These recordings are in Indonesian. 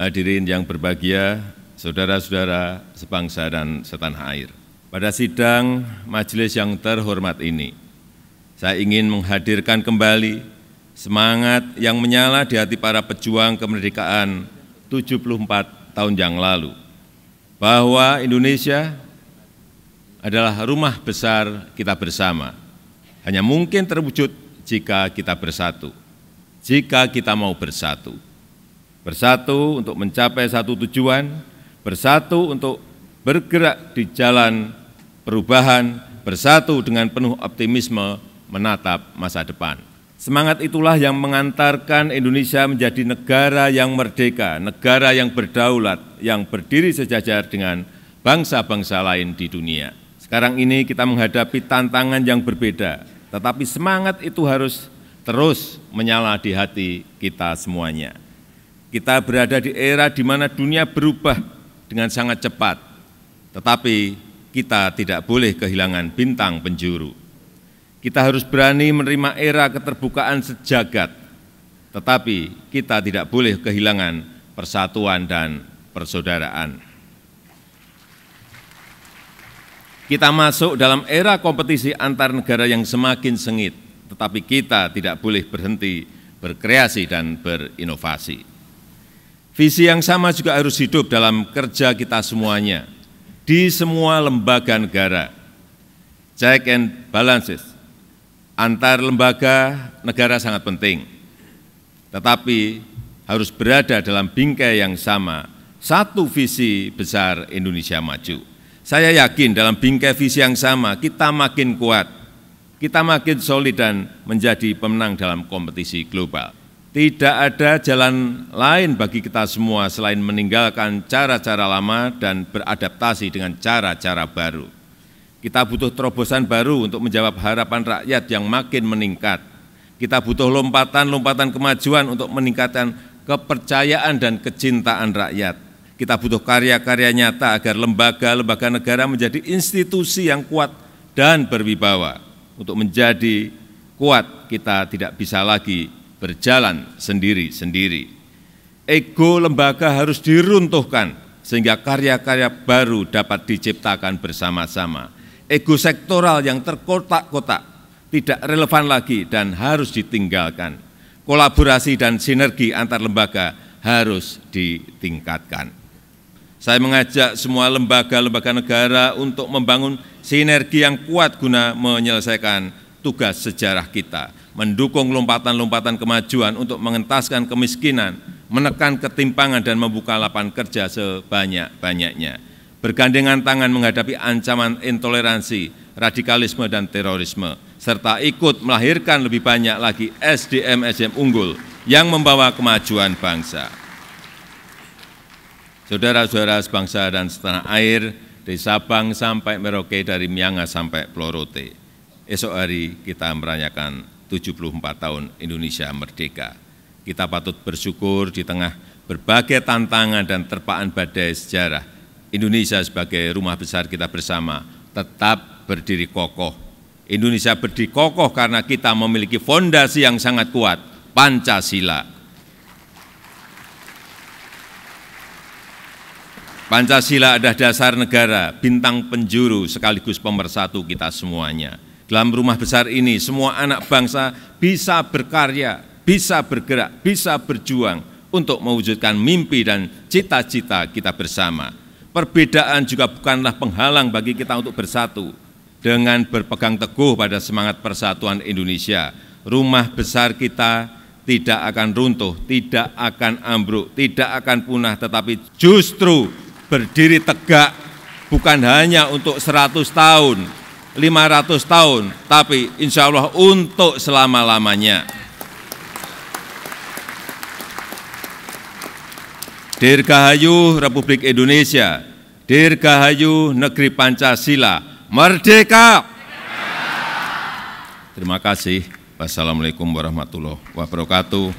hadirin yang berbahagia, saudara-saudara sebangsa dan setanah air. Pada sidang majelis yang terhormat ini, saya ingin menghadirkan kembali semangat yang menyala di hati para pejuang kemerdekaan 74 tahun yang lalu, bahwa Indonesia adalah rumah besar kita bersama. Hanya mungkin terwujud jika kita bersatu, jika kita mau bersatu bersatu untuk mencapai satu tujuan, bersatu untuk bergerak di jalan perubahan, bersatu dengan penuh optimisme menatap masa depan. Semangat itulah yang mengantarkan Indonesia menjadi negara yang merdeka, negara yang berdaulat, yang berdiri sejajar dengan bangsa-bangsa lain di dunia. Sekarang ini kita menghadapi tantangan yang berbeda, tetapi semangat itu harus terus menyala di hati kita semuanya. Kita berada di era di mana dunia berubah dengan sangat cepat, tetapi kita tidak boleh kehilangan bintang penjuru. Kita harus berani menerima era keterbukaan sejagat, tetapi kita tidak boleh kehilangan persatuan dan persaudaraan. Kita masuk dalam era kompetisi antar negara yang semakin sengit, tetapi kita tidak boleh berhenti berkreasi dan berinovasi. Visi yang sama juga harus hidup dalam kerja kita semuanya, di semua lembaga negara. Check and balances antar lembaga negara sangat penting, tetapi harus berada dalam bingkai yang sama, satu visi besar Indonesia maju. Saya yakin dalam bingkai visi yang sama kita makin kuat, kita makin solid dan menjadi pemenang dalam kompetisi global. Tidak ada jalan lain bagi kita semua selain meninggalkan cara-cara lama dan beradaptasi dengan cara-cara baru. Kita butuh terobosan baru untuk menjawab harapan rakyat yang makin meningkat. Kita butuh lompatan-lompatan kemajuan untuk meningkatkan kepercayaan dan kecintaan rakyat. Kita butuh karya-karya nyata agar lembaga-lembaga negara menjadi institusi yang kuat dan berwibawa. Untuk menjadi kuat, kita tidak bisa lagi berjalan sendiri-sendiri. Ego lembaga harus diruntuhkan sehingga karya-karya baru dapat diciptakan bersama-sama. Ego sektoral yang terkotak-kotak tidak relevan lagi dan harus ditinggalkan. Kolaborasi dan sinergi antar lembaga harus ditingkatkan. Saya mengajak semua lembaga-lembaga negara untuk membangun sinergi yang kuat guna menyelesaikan tugas sejarah kita mendukung lompatan-lompatan kemajuan untuk mengentaskan kemiskinan, menekan ketimpangan dan membuka lapangan kerja sebanyak-banyaknya. Bergandengan tangan menghadapi ancaman intoleransi, radikalisme dan terorisme serta ikut melahirkan lebih banyak lagi SDM-SDM unggul yang membawa kemajuan bangsa. Saudara-saudara sebangsa dan setanah air, dari Sabang sampai Merauke, dari Miangas sampai Plorote. Esok hari kita merayakan 74 tahun Indonesia merdeka. Kita patut bersyukur di tengah berbagai tantangan dan terpaan badai sejarah, Indonesia sebagai rumah besar kita bersama tetap berdiri kokoh. Indonesia berdiri kokoh karena kita memiliki fondasi yang sangat kuat, Pancasila. Pancasila adalah dasar negara, bintang penjuru sekaligus pemersatu kita semuanya dalam rumah besar ini semua anak bangsa bisa berkarya, bisa bergerak, bisa berjuang untuk mewujudkan mimpi dan cita-cita kita bersama. Perbedaan juga bukanlah penghalang bagi kita untuk bersatu. Dengan berpegang teguh pada semangat persatuan Indonesia, rumah besar kita tidak akan runtuh, tidak akan ambruk, tidak akan punah, tetapi justru berdiri tegak bukan hanya untuk 100 tahun, 500 tahun, tapi insya Allah untuk selama-lamanya. Dirgahayu Republik Indonesia, Dirgahayu Negeri Pancasila, Merdeka! Terima kasih. Wassalamualaikum warahmatullahi wabarakatuh.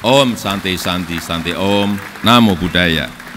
Om Santi Santi Santi Om, Namo Buddhaya.